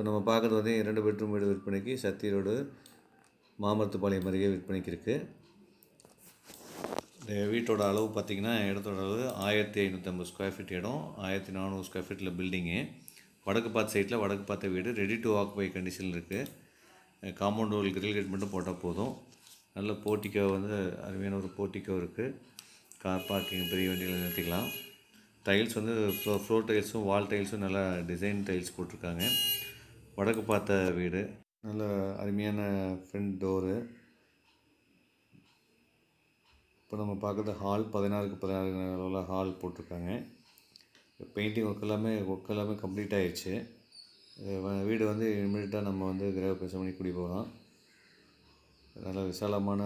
இப்போ நம்ம பார்க்குறது வந்து இரண்டு பெட்ரூம் வீடு விற்பனைக்கு சத்தி ரோடு மாமரத்துப்பாளையம் அருகே விற்பனைக்கு இருக்குது இந்த வீட்டோட அளவு பார்த்திங்கன்னா இடத்தோட அளவு ஆயிரத்தி ஐநூற்றம்பது ஸ்கொயர் ஃபீட் இடம் ஆயிரத்தி நானூறு ஸ்கொயர் ஃபீட்டில் பில்டிங்கு வடக்கு பார்த்த சைட்டில் வடக்கு பார்த்த வீடு ready to walk by condition இருக்குது காம்பவுண்ட் வால் கிரில் கேட் மட்டும் போட்டால் போதும் நல்ல போட்டிக்கோ வந்து அருமையான ஒரு போட்டிக்கோ இருக்குது கார் பார்க்கிங் பெரிய வண்டியில் நிறுத்திக்கலாம் டைல்ஸ் வந்து ஃப்ளோர் டைல்ஸும் வால் டைல்ஸும் நல்லா டிசைன் டைல்ஸ் போட்டிருக்காங்க வடக்கு பார்த்த வீடு நல்ல அருமையான ஃப்ரண்ட் டோரு இப்போ நம்ம பார்க்குறது ஹால் பதினாறுக்கு பதினாறு அளவில் ஹால் போட்டிருக்காங்க பெயிண்டிங் ஒர்க் எல்லாமே ஒர்க் எல்லாமே கம்ப்ளீட் ஆகிடுச்சு வீடு வந்து இமீடியட்டாக நம்ம வந்து கிரக பேச பண்ணி குடி போகலாம் நல்ல விசாலமான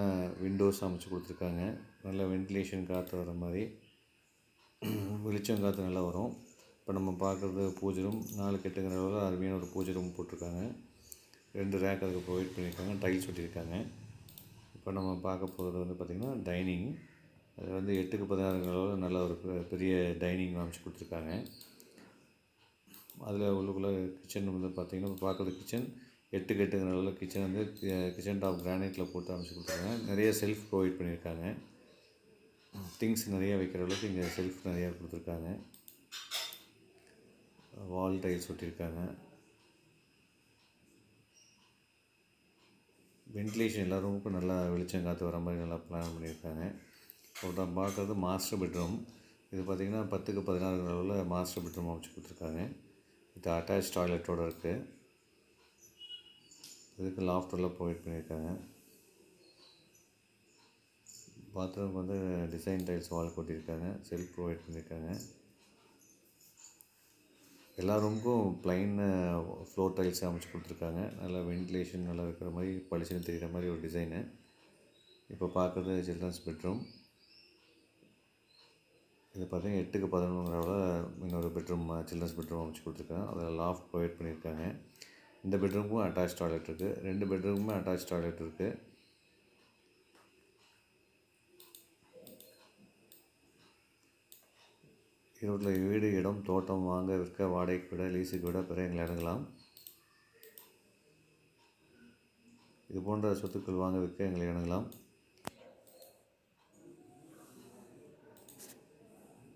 விண்டோஸ் அமைச்சு கொடுத்துருக்காங்க நல்ல வென்டிலேஷன் காற்று வர மாதிரி வெளிச்சம் காற்று நல்லா வரும் இப்போ நம்ம பார்க்குறது பூஜை ரூம் நாலு கெட்டுங்கிற அளவில் அருமையான ஒரு பூஜை ரூம் போட்டிருக்காங்க ரெண்டு ரேக் அதுக்கு ப்ரொவைட் பண்ணியிருக்காங்க டைல்ஸ் ஒட்டியிருக்காங்க இப்போ நம்ம பார்க்க போகிறது வந்து பார்த்திங்கன்னா டைனிங் அது வந்து எட்டுக்கு பதினாறுங்கிற அளவில் நல்ல ஒரு பெரிய டைனிங் அமைச்சு கொடுத்துருக்காங்க அதில் உள்ளுக்குள்ளே கிச்சன் வந்து பார்த்திங்கன்னா பார்க்குறது கிச்சன் எட்டு கெட்டுங்கிற அளவில் கிச்சன் வந்து கிச்சன் டாப் கிரானைட்டில் போட்டு அமைச்சு கொடுத்துருக்காங்க நிறைய செல்ஃப் ப்ரொவைட் பண்ணியிருக்காங்க திங்ஸ் நிறையா வைக்கிற அளவுக்கு இங்கே செல்ஃப் நிறையா கொடுத்துருக்காங்க வால் டைல்ஸ் ஒட்டியிருக்காங்க வென்டிலேஷன் எல்லா ரூமுக்கும் நல்லா வெளிச்சம் காற்று வர மாதிரி நல்லா பிளான் பண்ணியிருக்காங்க அப்புறம் தான் பார்க்குறது மாஸ்டர் பெட்ரூம் இது பார்த்திங்கன்னா பத்துக்கு பதினாறு அளவில் மாஸ்டர் பெட்ரூம் அமைச்சு கொடுத்துருக்காங்க இது அட்டாச் டாய்லெட்டோடு இருக்குது இதுக்கு லாஃப்டரில் ப்ரொவைட் பண்ணியிருக்காங்க பாத்ரூம் வந்து டிசைன் டைல்ஸ் வால் கொட்டியிருக்காங்க செல்ஃப் ப்ரொவைட் பண்ணியிருக்காங்க எல்லா ரூமுக்கும் ப்ளைன் ஃப்ளோர் டைல்ஸ் அமைச்சு கொடுத்துருக்காங்க நல்லா வென்டிலேஷன் நல்லா இருக்கிற மாதிரி பளிச்சுன்னு தெரிகிற மாதிரி ஒரு டிசைனு இப்போ பார்க்குறது சில்ட்ரன்ஸ் பெட்ரூம் இது பார்த்தீங்கன்னா எட்டுக்கு பதினொன்றாவில் இன்னொரு பெட்ரூம் சில்ட்ரன்ஸ் பெட்ரூம் அமைச்சு கொடுத்துருக்காங்க அதில் லாஃப்ட் ப்ரொவைட் பண்ணியிருக்காங்க இந்த பெட்ரூமுக்கும் அட்டாச் டாய்லெட் இருக்குது ரெண்டு பெட்ரூமுமே அட்டாச் டாய்லெட் இருக்குது ஈரோட்டில் வீடு இடம் தோட்டம் வாங்க விற்க வாடகைக்கு விட லீஸுக்கு விட பிற எங்களை இறங்கலாம் இது போன்ற சொத்துக்கள் வாங்க விற்க எங்களை இணங்கலாம்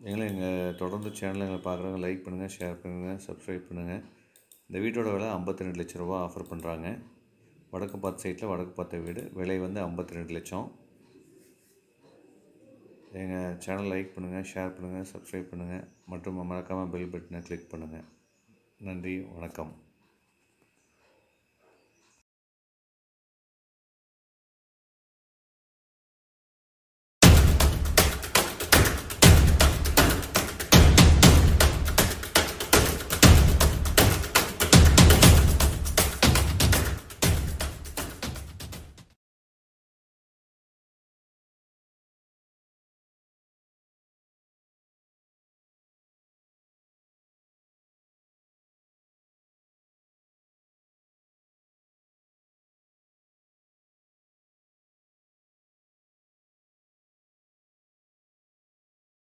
எங்களை எங்கள் தொடர்ந்து சேனலில் எங்களை பார்க்குறவங்க லைக் பண்ணுங்கள் ஷேர் பண்ணுங்கள் சப்ஸ்கிரைப் பண்ணுங்கள் இந்த வீட்டோட விலை ஐம்பத்தி ரெண்டு லட்ச ரூபா ஆஃபர் பண்ணுறாங்க வடக்கு பார்த்த சைட்டில் வடக்கு பார்த்த வீடு விலை வந்து ஐம்பத்தி ரெண்டு லட்சம் எங்கள் சேனல் லைக் பண்ணுங்கள் ஷேர் பண்ணுங்கள் சப்ஸ்கிரைப் பண்ணுங்கள் மற்றும் மறக்காமல் பெல் பட்டனை கிளிக் பண்ணுங்கள் நன்றி வணக்கம்